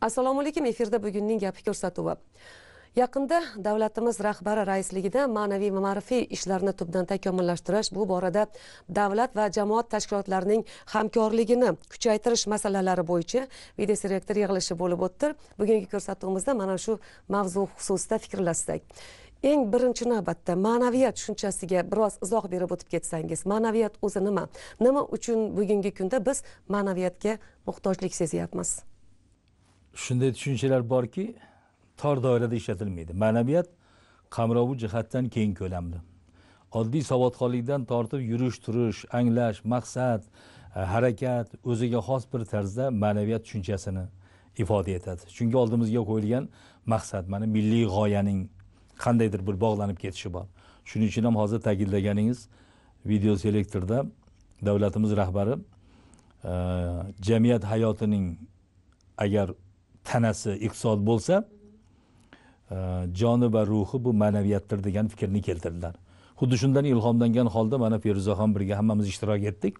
assalomu alaykum efirda bugunning gapi ko'rsatuvi yaqinda davlatimiz rahbari raisligida ma'naviy ma'rifiy ishlarni tubdan takomillashtirish bu borada davlat va jamoat tashkilotlarining hamkorligini kuchaytirish masalalari bo'yicha video selektor yig'ilishi bo'lib o'tdi bugungi ko'rsatuvimizda mana shu mavzu xususida fikrlashsak eng birinchi navbatda ma'naviyat tushunchasiga biroz izoh berib o'tib ketsangiz ma'naviyat o'zi nima nima uchun bugungi kunda biz ma'naviyatga muhtojlik sezyapmiz shunday tushunchalar borki tor doirada ishlatilmaydi ma'naviyat qamrovi jihatdan keng ko'lamli oddiy savodxonlikdan tortib yurish turish anglash maqsad e, harakat o'ziga xos bir tarzda ma'naviyat tushunchasini ifoda etadi chunki oldimizga qo'yilgan maqsad mana milliy g'oyaning qandaydir bir bog'lanib ketishi bor shuning uchun ham hozir ta'kidlaganingiz video selektorda davlatimiz rahbari e, jamiyat hayotining agar tanasi iqtisod bo'lsa e, joni va ruhi bu ma'naviyatdir degan fikrni keltirdilar xuddi shundan ilhomlangan holda mana feruzaxon birga hammamiz ishtirok etdik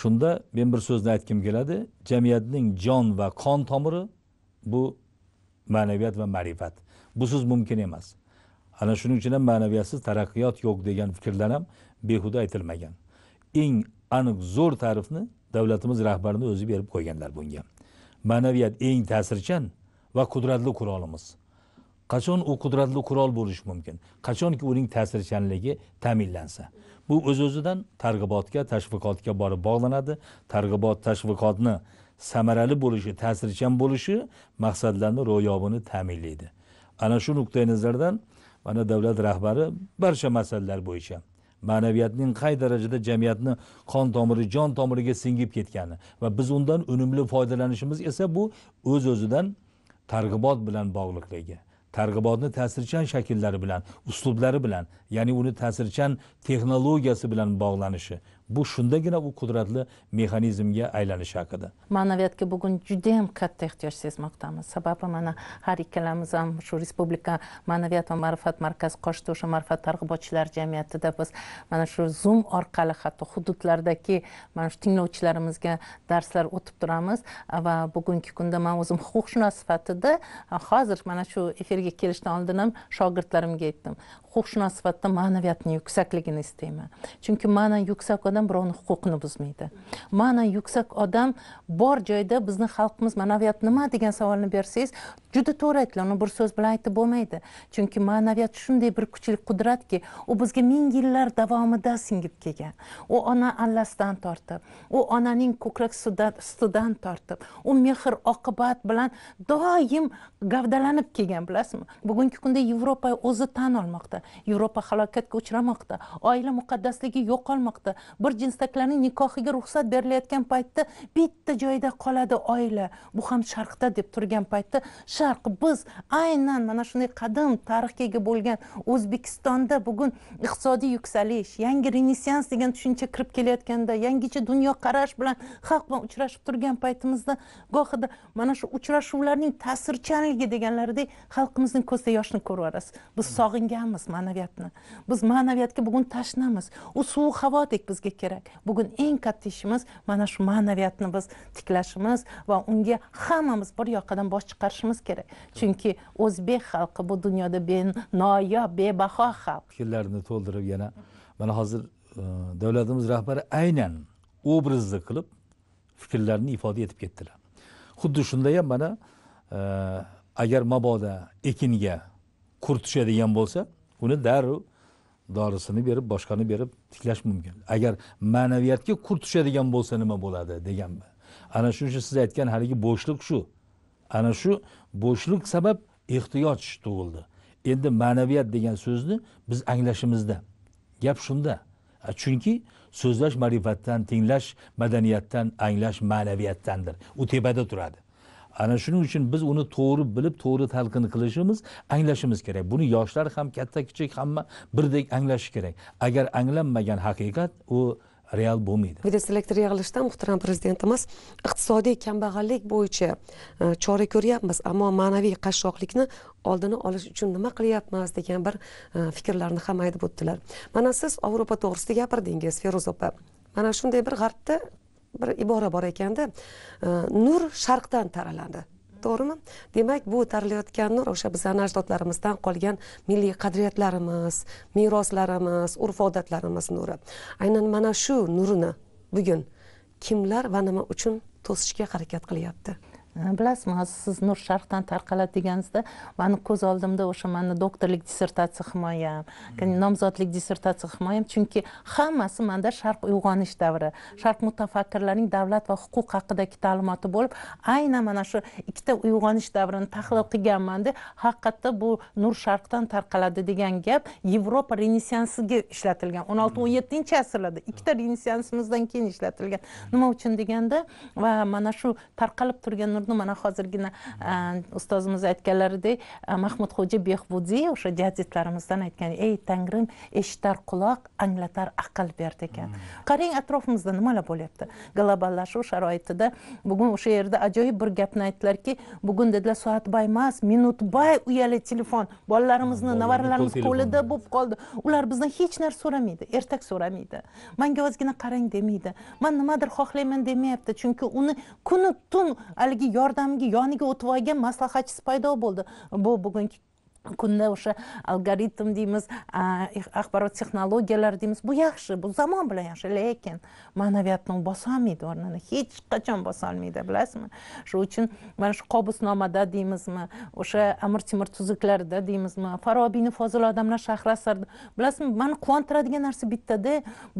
shunda men bir so'zni aytgim keladi jamiyatning jon va qon tomiri bu ma'naviyat va ma'rifat busiz mumkin emas ana shuning uchun ham ma'naviyatsiz taraqqiyot yo'q degan fikrlar ham behuda aytilmagan eng aniq zo'r ta'rifni davlatimiz rahbarini o'zi berib qo'yganlar bunga ma'naviyat eng ta'sirchan va qudratli qurolimiz qachon u qudratli qurol bo'lishi mumkin qachonki uning ta'sirchanligi ta'minlansa bu o'z öz o'zidan targ'ibotga tashviqotga borib bog'lanadi targ'ibot tashviqotni samarali bo'lishi ta'sirchan bo'lishi maqsadlarni ro'yobini ta'minlaydi ana shu nuqtai nazardan mana davlat rahbari barcha masalalar bo'yicha ma'naviyatning qay darajada jamiyatni qon tomiri jon tomiriga singib ketgani va biz undan unumli foydalanishimiz esa bu o'z öz o'zidan targ'ibot bilan bog'liqligi targ'ibotni ta'sirchan shakllari bilan uslublari bilan ya'ni uni ta'sirchan texnologiyasi bilan bog'lanishi bu shundagina u qudratli mexanizmga aylanishi haqida ma'naviyatga bugun juda yam katta ehtiyoj sezmoqdamiz sababi mana har ikkalamiz ham shu respublika ma'naviyat va ma'rifat markazi qoshida o'sha ma'rifat targ'ibotchilar jamiyatida biz mana shu zoom orqali hatto hududlardagi mana shu tinglovchilarimizga darslar o'tib turamiz va bugungi kunda man o'zim huquqshunos sifatida hozir mana shu efirga kelishdan oldin ham shogirdlarimga aytdim huquqshunos sifatida ma'naviyatni yuksakligini istayman chunki ma'nan yuksak odam odam birovni huquqini buzmaydi mana yuksak odam bor joyda bizni xalqimiz ma'naviyat nima degan savolni bersangiz juda to'g'ri aytdilar uni bir so'z bilan aytib bo'lmaydi chunki ma'naviyat shunday bir kuchli qudratki u bizga ming yillar davomida singib kelgan u ona allasidan tortib u onaning ko'krak sutidan tortib u mehr oqibat bilan doim gavdalanib kelgan bilasizmi bugungi kunda yevropa o'zi tan olmoqda yevropa halokatga uchramoqda oila muqaddasligi yo'qolmoqda bir jinsdaklarning nikohiga ruxsat berilayotgan paytda bitta joyda qoladi oila bu ham sharqda deb turgan paytda sharq biz aynan mana shunday qadim tarixga ega bo'lgan o'zbekistonda bugun iqtisodiy yuksalish yangi renessans degan tushuncha kirib kelayotganda yangicha dunyoqarash bilan xalq bilan uchrashib turgan paytimizda gohida mana shu uchrashuvlarning ta'sirchanligi deganlaridek xalqimizning ko'zida yoshni ko'rib yuborasiz biz sog'inganmiz ma'naviyatni biz ma'naviyatga bugun tashnamiz u suv havodek bizga bo'lishligi kerak bugun eng katta ishimiz mana shu ma'naviyatni biz tiklashimiz va unga hammamiz bir yoqadan bosh chiqarishimiz kerak chunki o'zbek xalqi bu dunyoda benoyob bebaho xalq fikrlarini to'ldirib yana mana hozir e, davlatimiz rahbari aynan obrazni qilib fikrlarini ifoda etib ketdilar xuddi shunday ham mana e, agar mabodo ekinga qurt tushadigan bo'lsa uni darrov dorisini berib boshqani berib tiklash mumkin agar ma'naviyatga qur tushadigan bo'lsa nima bo'ladi deganman ana shuning uchun siz aytgan haligi bo'shliq shu ana shu bo'shliq sabab ehtiyoj tug'ildi endi ma'naviyat degan so'zni biz anglashimizda gap shunda chunki so'zlash ma'rifatdan tinglash madaniyatdan anglash ma'naviyatdandir u tepada turadi ana shuning uchun biz uni to'g'ri bilib to'g'ri talqin qilishimiz anglashimiz kerak buni yoshlar ham katta kichik hamma birdek anglashi kerak agar anglanmagan haqiqat u real bo'lmaydi videoselektor yig'ilishida muhtaram prezidentimiz iqtisodiy kambag'allik bo'yicha e, chora ko'ryapmiz ammo ma'naviy qashshoqlikni oldini olish uchun nima qilyapmiz degan bir e, fikrlarni ham aytib o'tdilar mana siz yevropa to'g'risida gapirdingiz feruza opa mana shunday bir g'arbda bir ibora bor ekanda e, nur sharqdan taraladi to'g'rimi demak bu taralayotgan nur o'sha bizani ajdodlarimizdan qolgan milliy qadriyatlarimiz meroslarimiz urf odatlarimiz nuri aynan mana shu nurni bugun kimlar va nima uchun to'sishga harakat qilyapti bilasizmi siz nur sharqdan tarqaladi deganingizda mani ko'z oldimda o'sha mani doktorlik dissertatsiya himoyam hmm. nomzodlik dissertatsiya himoyam chunki hammasi manda sharq uyg'onish davri sharq mutafakkirlarining davlat va huquq haqidagi ta'limoti bo'lib aynan mana shu ikkita uyg'onish davrini tahlil qilganmanda haqiqatda bu nur sharqdan tarqaladi degan gap yevropa renessansiga ishlatilgan o'n olti o'n yettinchi asrlarda ikkita renessansimizdan keyin ishlatilgan hmm. nima uchun deganda va mana shu tarqalib turgan mahmudni mana hozirgina ustozimiz aytganlaridek mahmudxo'ja behbudiy o'sha jadidlarimizdan aytgan ey tangrim eshitar quloq anglatar aql ber degan qarang atrofimizda nimalar bo'lyapti globallashuv sharoitida bugun o'sha yerda ajoyib bir gapni aytdilarki bugun dedilar soatbay emas minutbay uyali telefon bolalarimizni nevaralarimiz qo'lida bo'lib qoldi ular bizdan hech narsa so'ramaydi ertak so'ramaydi manga ozgina qarang demaydi man nimadir xohlayman demayapti chunki uni kuni tun haligi yordamiga yoniga o'tib olgan maslahatchisi paydo bo'ldi bu bugungi kunda o'sha algoritm deymiz axborot texnologiyalari deymiz bu yaxshi bu zamon bilan yaxshi lekin ma'naviyatni u bosolmaydi o'rnini hech qachon bosolmaydi bilasizmi shuning uchun mana shu qobusnomada deymizmi o'sha amir temur tuzuklarida deymizmi farobiyni fozil odamlar shahri asarida bilasizmi mani quvontiradigan narsa bittada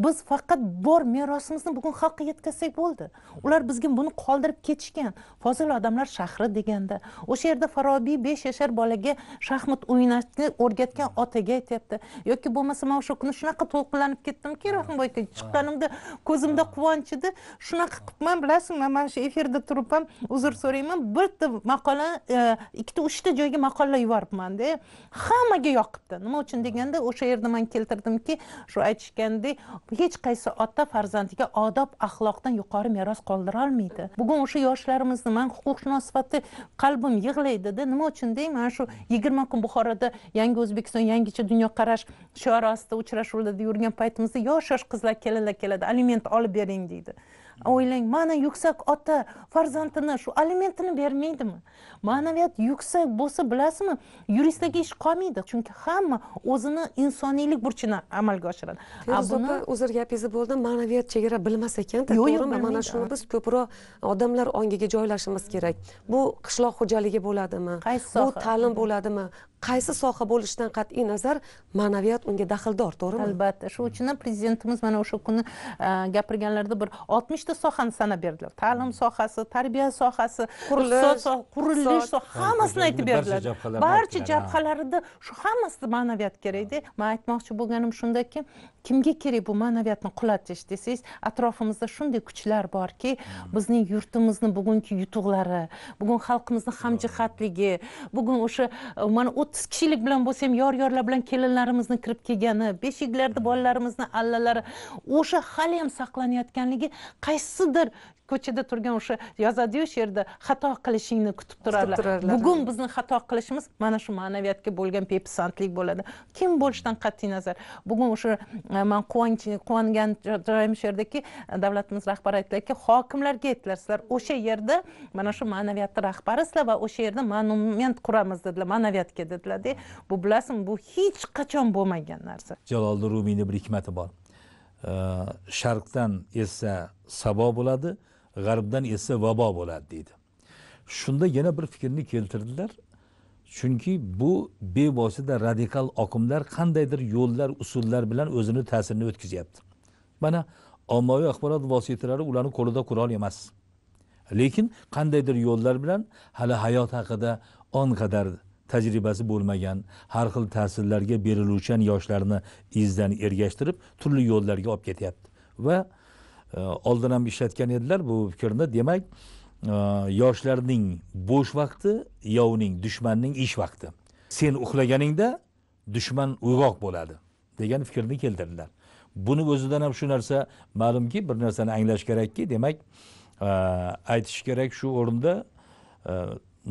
biz faqat bor merosimizni bugun xalqqa yetkazsak bo'ldi ular bizga buni qoldirib ketishgan fozil odamlar shahri deganda o'sha yerda farobiy besh yashar bolaga shaxmat shaxmat o'ynashni o'rgatgan otaga aytyapti yoki bo'lmasa man o'sha kuni shunaqa to'lqinlanib ketdimki rahimboy aka chiqqanimda ko'zimda quvonch edi shunaqa qilibman bilasizmi mana shu efirda turib ham uzr so'rayman bitta maqola e, ikkita uchta joyga maqola yuboribmanda hammaga yoqibdi nima uchun deganda o'sha yerda man keltirdimki shu aytishgandek hech qaysi ota farzandiga odob axloqdan yuqori meros qoldira olmaydi bugun o'sha yoshlarimizni man huquqshunos sifatida qalbim yig'laydida nima uchun deng mana shu yigirma kun buxoroda yangi o'zbekiston yangicha dunyoqarash shiori ostida uchrashuvlarda yurgan paytimizda yosh yosh qizlar kelinlar keladi aliment olib bering deydi o'ylang mana yuksak ota farzandini shu alimentini bermaydimi ma'naviyat yuksak bo'lsa bilasizmi yuristlarga ish qolmaydi chunki hamma o'zini insoniylik burchini amalga oshiradi buni uzr gapingizni bo'ldim ma'naviyat chegara bilmas ekan to'g'rimi mana shuni biz ko'proq odamlar ongiga joylashimiz kerak bu qishloq xo'jaligi bo'ladimi qaysi soha bu ta'lim bo'ladimi qaysi soha bo'lishidan qat'iy nazar ma'naviyat unga daxldor to'g'rimi albatta shuning uchun ham prezidentimiz mana o'sha kuni e, gapirganlarida bir oltmishta sohani sanab berdilar ta'lim sohasi tarbiya sohasi qurilish qurilish hammasini aytib berdilar barcha jabhalarida shu hammasida ma'naviyat kerakda man aytmoqchi bo'lganim shundaki kimga kerak bu ma'naviyatni qulatish desangiz atrofimizda shunday kuchlar borki bizning yurtimizni bugungi yutuqlari bugun xalqimizni hamjihatligi bugun o'sha e, mana o'ttiz kishilik bilan bo'lsa ham yor yorlar bilan kelinlarimizni kirib kelgani beshiklarda hmm. bolalarimizni allalari o'sha hali ham saqlanayotganligi qaysidir ko'chada turgan o'sha yozadiyu she'rda xato qilishingni kutib turarlar bugun bizni xato qilishimiz mana shu ma'naviyatga bo'lgan bepisandlik bo'ladi kim bo'lishidan qat'iy nazar bugun o'sha e, man quvonch quvongan joyim shu yerdaki davlatimiz rahbari aytdilarki hokimlarga aytdilar sizlar o'sha yerda mana shu ma'naviyatni rahbarisizlar va o'sha yerda monument quramiz dedilar ma'naviyatga dedi aytiladi bu bilasizmi bu hech qachon bo'lmagan narsa jaloliddin rumiyni bir hikmati bor sharqdan esa sabo bo'ladi g'arbdan esa vabo bo'ladi deydi shunda yana bir fikrni keltirdilar chunki bu bevosita radikal oqimlar qandaydir yo'llar usullar bilan o'zini ta'sirini o'tkazyapti mana ommaviy axborot vositalari ularni qo'lida qurol emas lekin qandaydir yo'llar bilan hali hayot haqida on qadar tajribasi bo'lmagan har xil ta'sirlarga beriluvchan yoshlarni izdan ergashtirib turli yo'llarga olib ketyapti va e, oldin ham ishlatgan edilar bu fikrni demak e, yoshlarning bo'sh vaqti yovning dushmanning ish vaqti sen uxlaganingda dushman uyg'oq bo'ladi degan fikrni keltirdilar buni o'zidan ham shu narsa ma'lumki bir narsani anglash kerakki demak e, aytish kerak shu o'rinda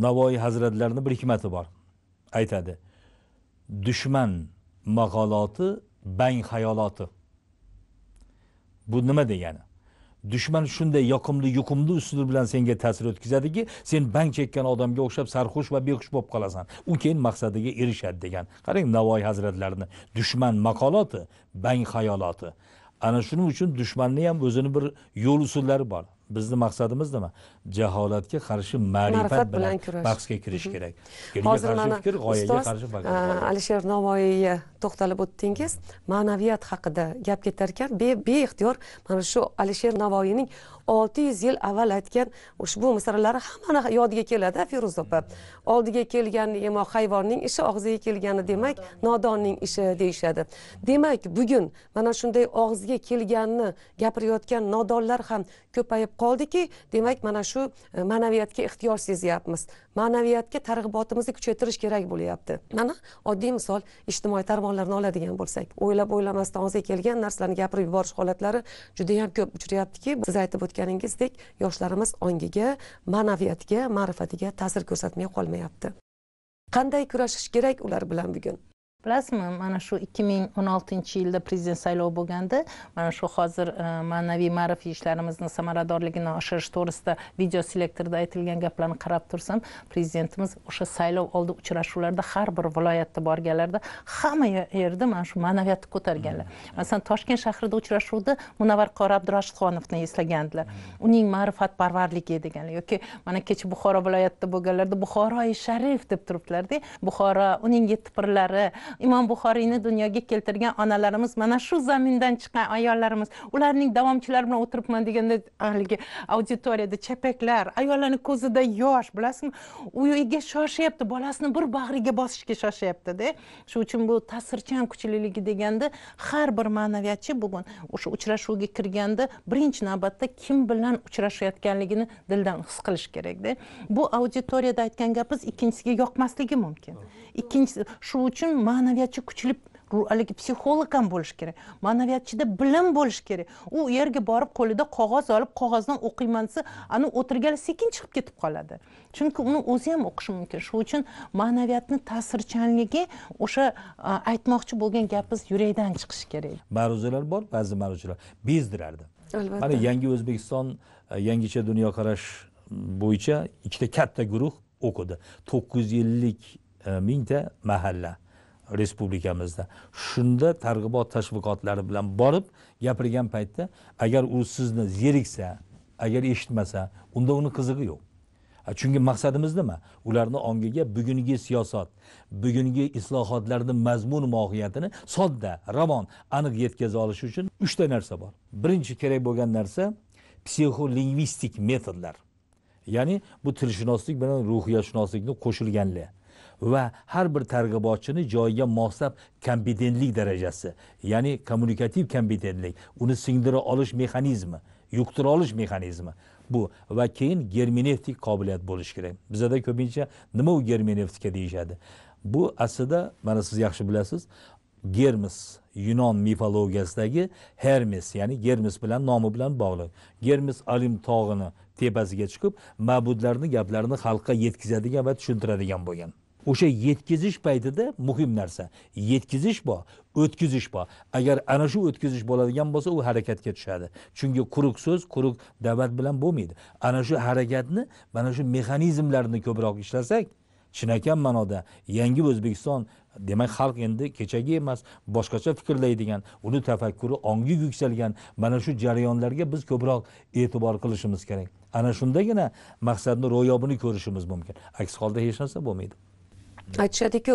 navoiy hazratlarini bir hikmati bor aytadi dushman mag'aloti bang hayoloti bu nima degani dushman shunday yoqimli yuqumli uslub bilan senga ta'sir o'tkazadiki sen bang chekkan odamga o'xshab sarxush va behush bo'lib qolasan u keyin maqsadiga erishadi degan qarang navoiy hazratlarini dushman maqoloti bang hayoloti ana shuning uchun dushmanni ham o'zini bir yo'l usullari bor bizni maqsadimiz nima jaholatga qarshi ma'rifat bilan bahsga kirish kerak hozir mana fikr qarshi e, alisher navoiyga to'xtalib o'tdingiz ma'naviyat haqida gap ketar ekan beixtiyor mana shu alisher navoiyning olti yuz yil avval aytgan ushbu misralari hammani yodiga keladi feruza opa oldiga kelgan yemoq hayvonning ishi og'ziga kelgani demak nodonning ishi deyishadi demak bugun mana shunday og'ziga kelganini gapirayotgan nodonlar ham ko'payib qoldiki demak mana shu e, ma'naviyatga ehtiyoj sezyapmiz ma'naviyatga targ'ibotimizni kuchaytirish kerak bo'lyapti mana oddiy misol ijtimoiy tarmoqlarni oladigan bo'lsak o'ylab o'ylamasdan og'ziga kelgan narsalarni gapirib yuborish holatlari judayam ko'p uchrayaptiki siz aytib o'tganingizdek yoshlarimiz ongiga ma'naviyatga ma'rifatiga ta'sir ko'rsatmay qolmayapti qanday kurashish kerak ular bilan bugun bilasizmi mana shu ikki ming o'n oltinchi yilda prezident saylovi bo'lganda mana shu hozir e, ma'naviy ma'rifiy ishlarimizni samaradorligini oshirish to'g'risida video selektorda aytilgan gaplarni qarab tursam prezidentimiz o'sha saylov oldi uchrashuvlarda har bir viloyatda borganlarida hamma yerda mana shu ma'naviyatni ko'targanlar hmm. masalan toshkent shahrida uchrashuvda munavvar qori abdurashidxonovni eslagandilar hmm. uning ma'rifatparvarligi deganlar yoki mana kecha buxoro viloyatida bo'lganlarida buxoroyi sharif deb turibdilarda buxoro uning yetti pirlari imom buxoriyni dunyoga keltirgan onalarimiz mana shu zamindan chiqqan ayollarimiz ularning davomchilari bilan o'tiribman deganda haligi auditoriyada chapaklar ayollarni ko'zida yosh bilasizmi uyiga shoshyapti bolasini bir bag'riga bosishga shoshyaptida shu uchun bu ta'sirchan kuchliligi deganda har bir ma'naviyatchi bugun o'sha uchrashuvga kirganda birinchi navbatda kim bilan uchrashayotganligini dildan his qilish kerakda bu auditoriyada aytgan gapimiz ikkinchisiga yoqmasligi mumkin ikkinchisi shu uchun ma'naviyatchi kuchli haligi psixolog ham bo'lishi kerak ma'naviyatchida bilim bo'lishi kerak u yerga borib qo'lida qog'oz olib qog'ozdan o'qiyman desa ani o'tirgani sekin chiqib ketib qoladi chunki uni o'zi ham o'qishi mumkin shuning uchun ma'naviyatni ta'sirchanligi o'sha aytmoqchi bo'lgan gapimiz yurakdan chiqishi kerak ma'ruzalar bor ba'zi ma'ruzalar bezdirardi albatta mana yangi o'zbekiston yangicha dunyoqarash bo'yicha ikkita katta guruh o'qidi to'qqiz yuz ellik mingta mahalla respublikamizda shunda targ'ibot tashviqotlari bilan borib gapirgan paytda agar u sizni zeriksa agar eshitmasa unda uni qizig'i yo'q chunki maqsadimiz nima ularni ongiga bugungi siyosat bugungi islohotlarni mazmun mohiyatini sodda ravon aniq yetkaza olish uchun uchta narsa bor birinchi kerak bo'lgan narsa psixolingvistik metodlar ya'ni bu tilshunoslik bilan ruhiyatshunoslikni qo'shilganlar va har bir targ'ibotchini joyiga moslab kompetentlik darajasi ya'ni kommunikativ kompetentlik uni singdira olish mexanizmi yuqtira olish mexanizmi bu va keyin germenevtik qobiliyat bo'lishi kerak bizada ko'pincha nima u germenevtika deyishadi bu aslida mana siz yaxshi bilasiz germis yunon mifologiyasidagi hermes ya'ni germis bilan nomi bilan bog'liq germis olim tog'ini tepasiga chiqib ma'budlarni gaplarini xalqqa yetkazadigan va tushuntiradigan bo'lgan o'sha yetkazish paytida muhim narsa yetkazish bor o'tkazish bor agar ana shu o'tkazish bo'ladigan bo'lsa u harakatga tushadi chunki quruq so'z quruq da'vat bilan bo'lmaydi ana shu harakatni mana shu mexanizmlarni ko'proq ishlasak chinakam ma'noda yangi o'zbekiston demak xalq endi kechagi emas boshqacha fikrlaydigan uni tafakkuri ongi yuksalgan mana shu jarayonlarga biz ko'proq e'tibor qilishimiz kerak ana shundagina maqsadni ro'yobini ko'rishimiz mumkin aks holda hech narsa bo'lmaydi aytishadiku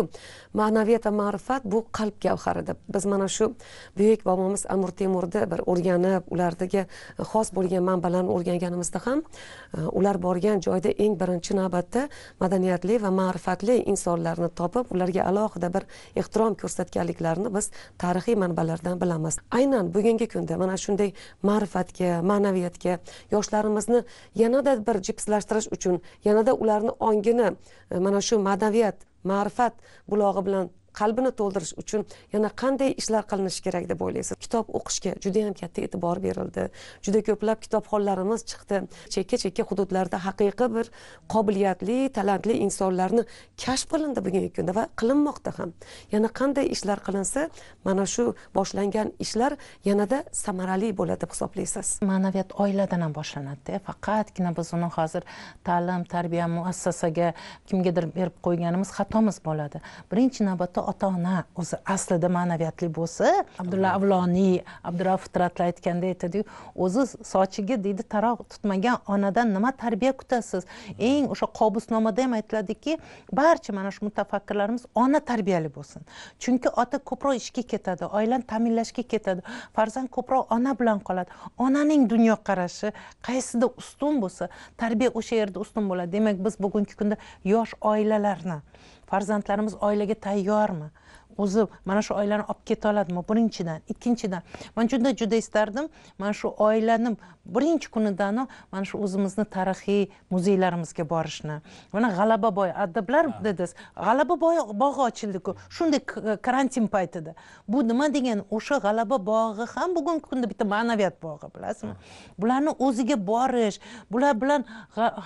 ma'naviyat va ma'rifat bu qalb gavhari deb biz mana shu buyuk bobomiz amir temurni bir o'rganib ulardagi e, xos bo'lgan manbalarni o'rganganimizda ham e, ular borgan joyda eng birinchi navbatda madaniyatli va ma'rifatli insonlarni topib ularga alohida bir ehtirom ko'rsatganliklarini biz tarixiy manbalardan bilamiz aynan bugungi kunda mana shunday ma'rifatga ma'naviyatga yoshlarimizni yanada bir jipslashtirish uchun yanada ularni ongini e, mana shu madaniyat ma'rifat bulog'i bilan qalbini to'ldirish uchun yana qanday ishlar qilinishi kerak deb o'ylaysiz kitob o'qishga juda yam katta e'tibor berildi juda ko'plab kitobxonlarimiz chiqdi chekka chekka hududlarda haqiqiy bir qobiliyatli talantli insonlarni kashf qilindi bugungi kunda va qilinmoqda ham yana qanday ishlar qilinsa mana shu boshlangan ishlar yanada samarali bo'ladi deb hisoblaysiz ma'naviyat oiladan ham boshlanadida faqatgina biz uni hozir ta'lim tarbiya muassasaga kimgadir berib qo'yganimiz xatomiz bo'ladi birinchi navbatda ota ona o'zi aslida ma'naviyatli bo'lsa abdulla avloniy abdulla fitratlar aytganda aytadiku o'zi sochiga deydi taroq tutmagan onadan nima tarbiya kutasiz eng o'sha qobusnomada ham aytiladiki barcha mana shu mutafakkirlarimiz ona tarbiyali bo'lsin chunki ota ko'proq ishga ketadi oilani ta'minlashga ketadi farzand ko'proq ona bilan qoladi onaning dunyoqarashi qaysida ustun bo'lsa tarbiya o'sha yerda ustun bo'ladi demak biz bugungi kunda yosh oilalarni farzandlarimiz oilaga tayyormi o'zi mana shu oilani olib keta oladimi birinchidan ikkinchidan man juda juda istardim mana shu oilani birinchi kunidanoq mana shu o'zimizni tarixiy muzeylarimizga borishni mana g'alaba boyi adiblar dedingiz g'alaba bog'i ochildiku shunday e, karantin paytida bu nima degani o'sha g'alaba bog'i ham bugungi kunda bitta ma'naviyat bog'i bilasizmi bularni o'ziga borish bular bilan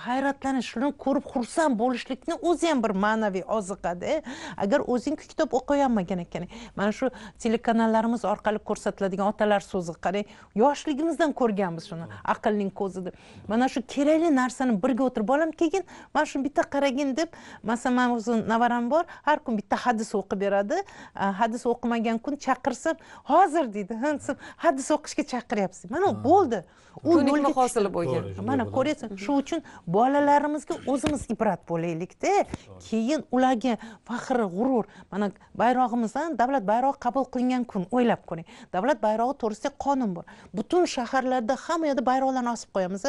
hayratlanish shuni ko'rib xursand bo'lishlikni o'zi ham bir ma'naviy oziqada e. agar o'zing kitob o'qiyapman bo'lmagan ekan mana shu telekanallarimiz orqali ko'rsatiladigan otalar so'zi qarang yoshligimizdan ko'rganmiz shuni aqlning ko'zi deb mana shu kerakli narsani birga o'tirib bolam keyin mana shu bitta qaragin deb masalan mani o'zim navaram bor har kun bitta hadis o'qib beradi hadis o'qimagan kun chaqirsam hozir deydi desam hadis o'qishga chaqiryapsiz mana bo'ldi u yo'lga hosili bo'lgan mana ko'ryapsan shu uchun bolalarimizga o'zimiz ibrat bo'laylikda keyin ularga faxr g'urur mana bayroq bayrog'imizdan davlat bayrog'i qabul qilingan kun o'ylab ko'ring davlat bayrog'i to'g'risida qonun bor butun shaharlarda hamma yerda bayroqlarni osib qo'yamiz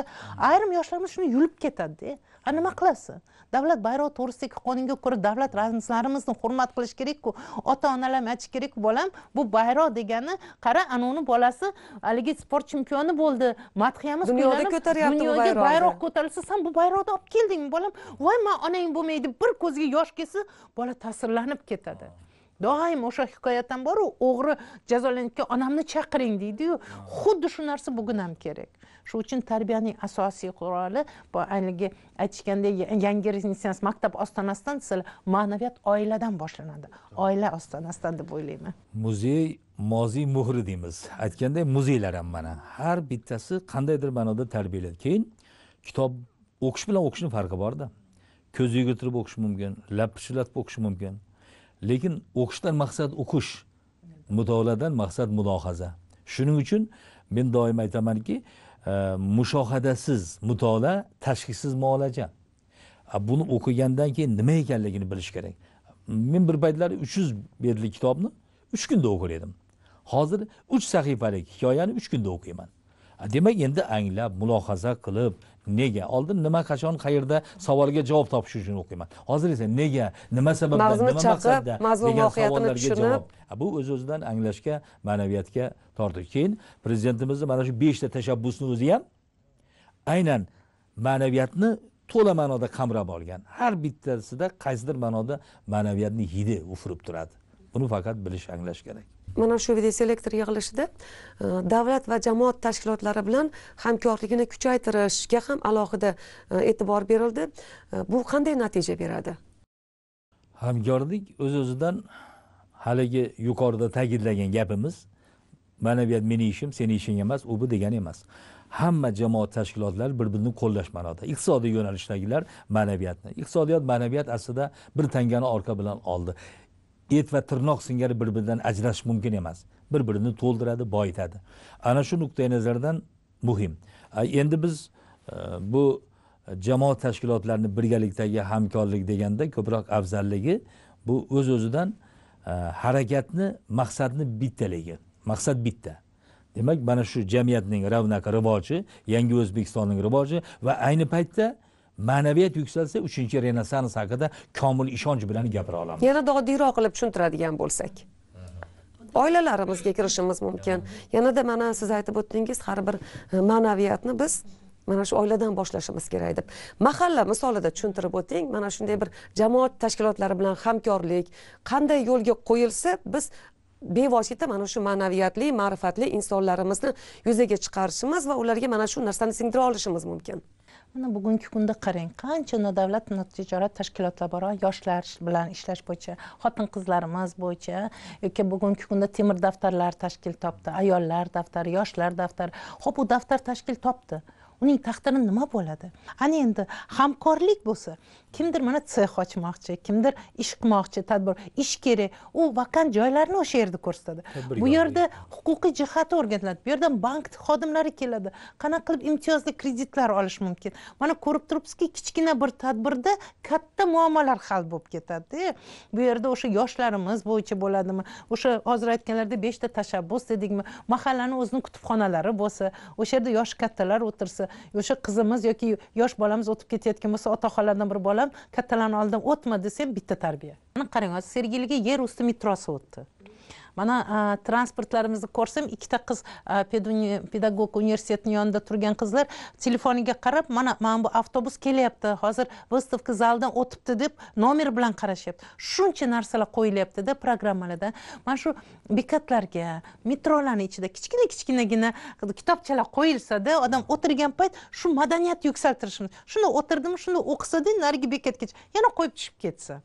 ayrim yoshlarimiz shuni yulib ketadida a nima qilasan davlat bayrog'i to'g'risidagi qonunga ko'ra davlat ramzlarimizni hurmat qilish kerakku ota onalar aytishi kerakku bolam bu bayroq degani qara anavni bolasi haligi sport chempioni bo'ldi madhiyamiz dunyoda ko'taryapti dunyoga bayroq ko'tarilsa san bu bayroqni olib kelding bolam voy man onang bo'lmaydi bir ko'ziga yosh kelsa bola ta'sirlanib ketadi doim o'sha hikoyadan boru o'g'ri jazolanayotgan onamni chaqiring deydiyu xuddi shu narsa bugun ham kerak shu uchun tarbiyaning asosiy quroli bu haligi aytishgandek yangi renessans maktab ostonasidan desalar ma'naviyat oiladan boshlanadi oila ostonasidan deb o'ylayman muzey moziy muhri deymiz aytganday muzeylar ham mana har bittasi qandaydir ma'noda tarbiyalaydi keyin kitob o'qish bilan o'qishni farqi borda ko'z yugurtirib o'qish mumkin lab pichirlatib o'qish mumkin lekin o'qishdan maqsad o'qish mutolaadan maqsad mulohaza shuning uchun men doim aytamanki e, mushohadasiz mutola tashxissiz muolaja buni o'qigandan keyin nima ekanligini bilish kerak men bir paytlar uch yuz betlik kitobni uch kunda o'qir edim hozir uch sahifalik hikoyani uch kunda o'qiyman demak endi anglab mulohaza qilib nega oldin nima qachon qayerda savolga javob topish uchun o'qiyman hozir esa nega nima sababdan nima maqsadda mazmun voqeatini tushunib bu o'z o'zidan anglashga ma'naviyatga tortdi keyin prezidentimizni mana shu beshta tashabbusni o'zi ham aynan ma'naviyatni to'la ma'noda qamrab olgan har bittasida qaysidir ma'noda ma'naviyatni hidi ufurib turadi buni faqat bilish anglash kerak mana shu videoselektor yig'ilishida e, davlat va jamoat tashkilotlari bilan hamkorligini kuchaytirishga ham alohida e, e'tibor berildi e, bu qanday natija beradi hamkorlik o'z o'zidan haligi yuqorida ta'kidlagan gapimiz ma'naviyat meni ishim seni ishing emas u bu degani emas hamma jamoat tashkilotlari bir birini qo'llash ma'noda iqtisodiy yo'nalishdagilar ma'naviyatni iqtisodiyot ma'naviyat aslida bir tangani orqa bilan oldi et va tirnoq singari bir biridan ajralish mumkin emas bir birini to'ldiradi boyitadi ana shu nuqtai nazardan muhim endi biz e, bu jamoat tashkilotlarini birgalikdagi hamkorlik deganda ko'proq afzalligi bu o'z öz o'zidan e, harakatni maqsadni bittaligi maqsad bitta demak mana shu jamiyatning ravnaqi rivoji yangi o'zbekistonning rivoji va ayni paytda ma'naviyat yuksalsa uchinchi renessans haqida komil ishonch bilan gapira olamiz yanada oddiyroq qilib tushuntiradigan bo'lsak oilalarimizga kirishimiz mumkin yanada mana siz aytib o'tdingiz har bir e, ma'naviyatni biz mana shu oiladan boshlashimiz kerak deb mahalla misolida tushuntirib o'ting mana shunday bir jamoat tashkilotlari bilan hamkorlik qanday yo'lga qo'yilsa biz bevosita mana shu ma'naviyatli ma'rifatli insonlarimizni yuzaga chiqarishimiz va ularga mana shu narsani singdira olishimiz mumkin mana bugungi kunda qarang qancha nodavlat notijorat tashkilotlar bor yoshlar bilan ishlash bo'yicha xotin qizlarimiz bo'yicha yoki bugungi kunda temir daftarlar tashkil topdi ayollar daftari yoshlar daftari ho'p u daftar tashkil topdi uning taqdiri nima bo'ladi ana endi hamkorlik bo'lsa kimdir mana sex ochmoqchi kimdir ish qilmoqchi tadbir ish kerak u vakant joylarni o'sha yerda ko'rsatadi bu yerda huquqiy jihati o'rgatiladi bu yerdan bank xodimlari keladi qanaqa qilib imtiyozli kreditlar olish mumkin mana ko'rib turibsizki kichkina bir tadbirda katta muammolar hal bo'lib ketadida bu yerda o'sha yoshlarimiz bo'yicha bo'ladimi o'sha hozir aytganlarda beshta tashabbus dedikmi mahallani o'zini kutubxonalari bo'lsa o'sha yerda yoshi kattalar o'tirsa o'sha qizimiz yoki yosh bolamiz o'tib ketayotgan bo'lsa xoladan bir bola kattalarni oldidan o'tma desam bitta tarbiya mana qarang hozir sergeliga yer usti metrosi o'tdi mana transportlarimizni ko'rsam ikkita qiz pedagog universitetini yonida turgan qizlar telefoniga qarab mana mana bu avtobus kelyapti hozir выставка zalidan o'tibdi deb nomer bilan qarashyapti shuncha narsalar qo'yilyaptida programmalarda mana shu bekatlarga metrolarni ichida kichkina kichkinagina kitobchalar qo'yilsada odam o'tirgan payt shu madaniyatni yuksaltirishimiz shuni o'tirdimi shuni o'qisada narigi bekatgacha yana qo'yib tushib ketsa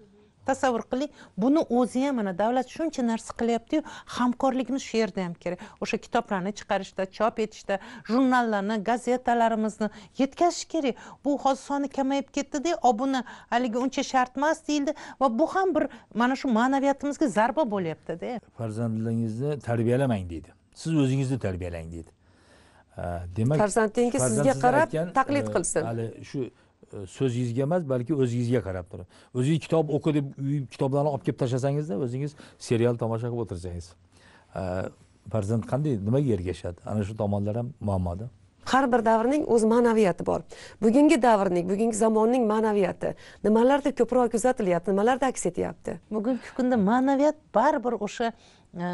tasavvur qiling buni o'zi ham mana davlat shuncha narsa qilyaptiyu hamkorligimiz shu yerda ham kerak o'sha kitoblarni chiqarishda chop etishda jurnallarni gazetalarimizni yetkazish kerak bu hozir soni kamayib ketdida obuna haligi uncha shart emas deyildi va bu ham bir mana shu ma'naviyatimizga zarba bo'lyaptida farzandlaringizni tarbiyalamang deydi siz o'zingizni tarbiyalang deydi demak farzandingiz sizga qarab taqlid e, qilsin hali shu E, so'zingizga emas balki o'zingizga qarab turib o'zingiz kitob o'qi deb kitoblarni olib kelib tashlasangizda o'zingiz serial tomosha qilib o'tirsangiz e, farzand qanday nimaga ergashadi ana shu tomonlar ham muammoda har bir davrning o'z ma'naviyati bor bugungi davrning bugungi zamonning ma'naviyati nimalarda ko'proq kuzatilyapti nimalarda aks etyapti bugungi kunda ma'naviyat baribir o'sha e,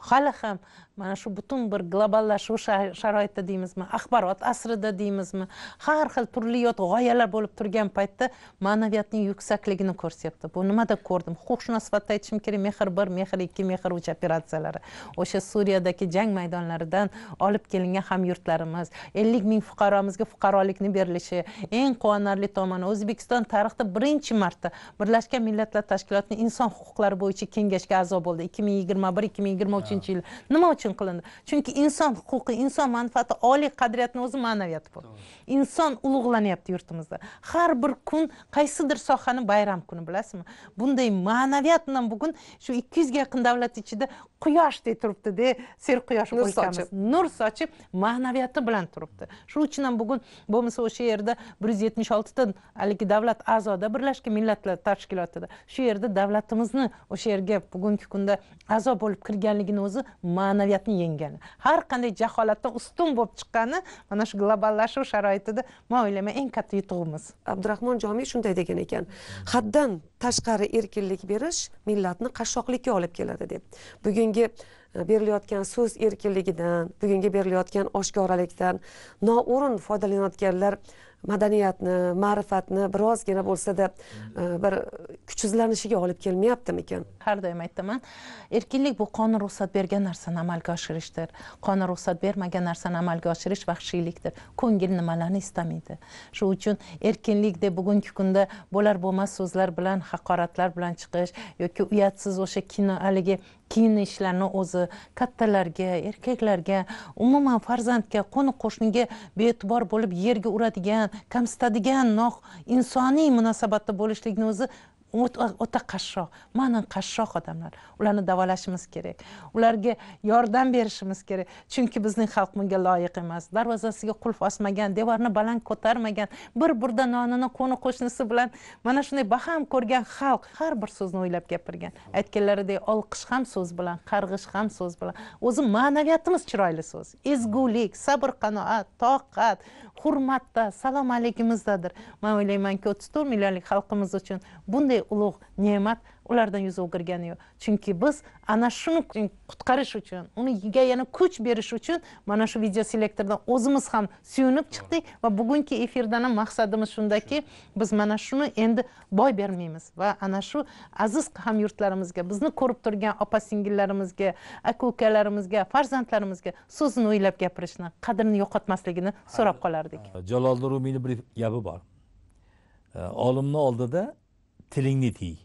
hali ham mana shu butun bir globallashuv sharoitida deymizmi axborot asrida deymizmi har xil turli yot g'oyalar bo'lib turgan paytda ma'naviyatning yuksakligini ko'rsatyapti bu nimada ko'rdim huquqshunos sifatida aytishim kerak mehr bir mehr ikki mehr uch operatsiyalari o'sha suriyadagi jang maydonlaridan olib kelingan hamyurtlarimiz ellik ming fuqaromizga fuqarolikni berilishi eng quvonarli tomoni o'zbekiston tarixda birinchi marta birlashgan millatlar tashkilotini inson huquqlari bo'yicha kengashga a'zo bo'ldi ikki ming yigirma bir ikki ming yigirma uch uchinchi yil nima uchun qilindi chunki inson huquqi inson manfaati oliy qadriyatni o'zi ma'naviyati bu inson ulug'lanyapti yurtimizda har bir kun qaysidir sohani bayram kuni bilasizmi bunday ma'naviyat bilan bugun shu ikki yuzga yaqin davlat ichida quyoshdek turibdida serquyosh sochib nur sochib ma'naviyati bilan turibdi shuning uchun ham bugun bo'lmasa o'sha yerda bir yuz yetmish oltita haligi davlat a'zoda birlashgan millatlar tashkilotida shu yerda davlatimizni o'sha yerga bugungi kunda a'zo bo'lib kirganligini o'zini o'zi ma'naviyatni yenggani har qanday jaholatdan ustun bo'lib chiqqani mana shu globallashuv sharoitida man o'ylayman eng katta yutug'imiz abdurahmon jomiy shunday degan ekan haddan tashqari erkinlik berish millatni qashshoqlikka olib keladi deb bugungi e, berilayotgan so'z erkinligidan bugungi berilayotgan oshkoralikdan noo'rin foydalanayotganlar madaniyatni ma'rifatni birozgina bo'lsada hmm. e, bir kuchsizlanishiga olib kelmayaptimikan har doim aytaman erkinlik bu qonun ruxsat bergan narsani amalga oshirishdir qonun ruxsat bermagan narsani amalga oshirish vahshiylikdir ko'ngil nimalarni istamaydi shuning uchun erkinlik deb bugungi kunda bo'lar bo'lmas so'zlar bilan haqoratlar bilan chiqish yoki uyatsiz o'sha kino haligi kiyinishlarni o'zi kattalarga erkaklarga umuman farzandga qo'ni qo'shniga bee'tibor bo'lib yerga uradigan kamsitadigan insoniy munosabatda bo'lishlikni o'zi o'ta qashshoq ma'nan qashshoq odamlar ularni davolashimiz kerak ularga yordam berishimiz kerak chunki bizning xalq bunga loyiq emas darvozasiga qulf osmagan devorni baland ko'tarmagan bir burda nonini qo'ni qo'shnisi bilan mana shunday baham ko'rgan xalq har bir so'zni o'ylab gapirgan aytganlaridek olqish ham so'z bilan qarg'ish ham so'z bilan o'zi ma'naviyatimiz chiroyli so'z ezgulik sabr qanoat toqat hurmatda salom alaykumizdadir man o'ylaymanki o'ttiz to'rt millionlik xalqimiz uchun bunday bunday ulug' ne'mat ulardan yuz o'girgani yo'q chunki biz ana shuni qutqarish uchun uniga yana kuch berish uchun mana shu video selektordan o'zimiz ham suyunib chiqdik va bugungi efirdan ham maqsadimiz shundaki biz mana shuni endi boy bermaymiz va ana shu aziz hamyurtlarimizga bizni ko'rib turgan opa singillarimizga aka ukalarimizga farzandlarimizga so'zini o'ylab gapirishni qadrini yo'qotmasligini so'rab qolardik jaloliddin rumiyni bir gapi bor olimni oldida tilingni tiy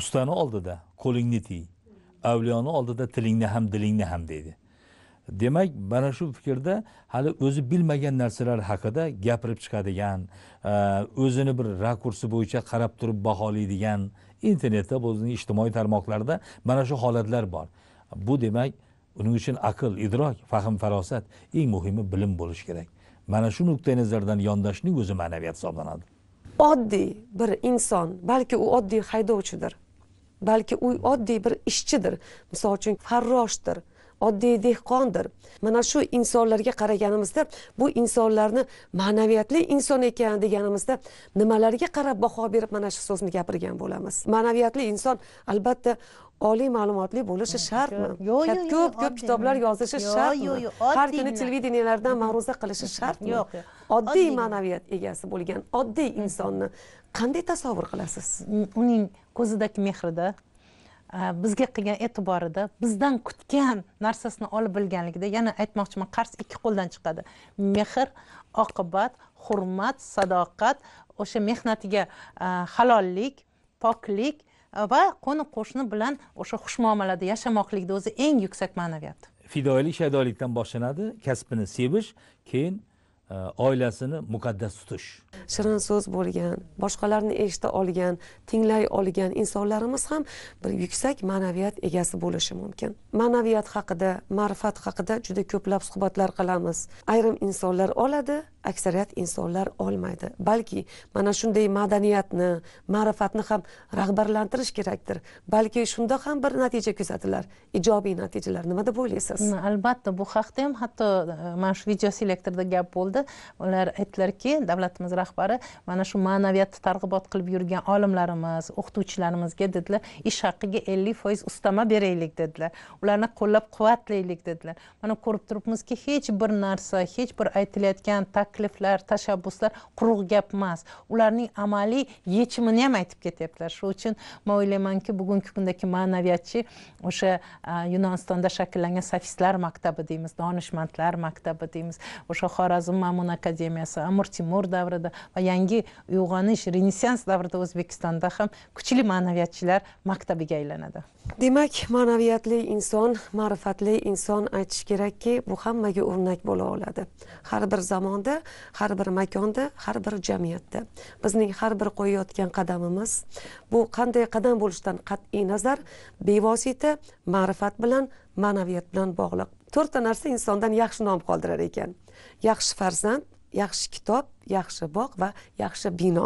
ustani oldida qo'lingni tiy avliyoni oldida tilingni ham dilingni ham deydi demak mana shu fikrda hali o'zi bilmagan narsalar haqida gapirib chiqadigan e, o'zini bir rakursi bo'yicha qarab turib baholaydigan internetda bo'lsin ijtimoiy tarmoqlarda mana shu holatlar bor bu demak uning uchun aql idrok fahm farosat eng muhimi bilim bo'lishi kerak mana shu nuqtai nazardan yondashishning o'zi ma'naviyat hisoblanadi oddiy bir inson balki u oddiy haydovchidir balki u oddiy bir ishchidir misol uchun farroshdir oddiy dehqondir mana shu insonlarga qaraganimizda bu insonlarni ma'naviyatli inson ekan deganimizda nimalarga qarab baho berib mana shu so'zni gapirgan bo'lamiz ma'naviyatli inson albatta oliy ma'lumotli bo'lishi shartmi yo'q ko'p ko'p kitoblar yozishi shartmi har kuni televideniyalardan ma'ruza qilishi shartmi yo'q oddiy ma'naviyat egasi bo'lgan oddiy insonni qanday tasavvur qilasiz uning ko'zidagi mehrida Э, bizga qilgan e'tiborida bizdan kutgan narsasini olib bilganligida yana aytmoqchiman qarz ikki qo'ldan chiqadi mehr oqibat hurmat sadoqat o'sha mehnatiga e, halollik poklik e, va qo'ni qo'shni bilan o'sha xushmuomalada yashamoqlikni o'zi eng yuksak ma'naviyat fidoyilik shaydolikdan boshlanadi kasbini sevish keyin E, oilasini muqaddas tutish shirin so'z bo'lgan boshqalarni eshita olgan tinglay olgan insonlarimiz ham bir yuksak ma'naviyat egasi bo'lishi mumkin ma'naviyat haqida ma'rifat haqida juda ko'plab suhbatlar qilamiz ayrim insonlar oladi aksariyat insonlar olmaydi balki mana shunday madaniyatni ma'rifatni ham rag'batlantirish kerakdir balki shunda ham bir natija kuzatilar ijobiy natijalar nima deb o'ylaysiz albatta bu haqda ham hatto e, mana shu video selektorda gap bo'ldi bo'ladi ular aytdilarki davlatimiz rahbari mana shu ma'naviyatni targ'ibot qilib yurgan olimlarimiz o'qituvchilarimizga dedilar ish haqqiga ellik foiz ustama beraylik dedilar ularni qo'llab quvvatlaylik dedilar mana ko'rib turibmizki hech bir narsa hech bir aytilayotgan takliflar tashabbuslar quruq gap emas ularning amaliy yechimini ham aytib ketyaptilar shuning uchun man o'ylaymanki bugungi kundagi ma'naviyatchi o'sha yunonistonda shakllangan sofistlar maktabi deymiz donishmandlar maktabi deymiz o'sha xorazm ma'mun akademiyasi amir temur davrida va yangi uyg'onish renessans davrida o'zbekistonda ham kuchli ma'naviyatchilar maktabiga aylanadi demak ma'naviyatli inson ma'rifatli inson aytish kerakki bu hammaga o'rnak bo'la oladi har bir zamonda har bir makonda har bir jamiyatda bizning har bir qo'yayotgan qadamimiz bu qanday qadam bo'lishidan qat'iy nazar bevosita ma'rifat bilan ma'naviyat bilan bog'liq to'rtta narsa insondan yaxshi nom qoldirar ekan yaxshi farzand yaxshi kitob yaxshi bog' va yaxshi bino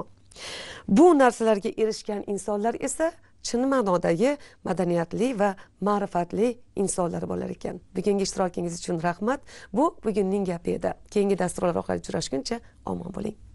bu narsalarga erishgan insonlar esa chin ma'nodagi madaniyatli va ma'rifatli insonlar bo'lar ekan bugungi ishtirokingiz uchun rahmat bu bugunning gapi edi keyingi dasturlar orqali uchrashguncha omon bo'ling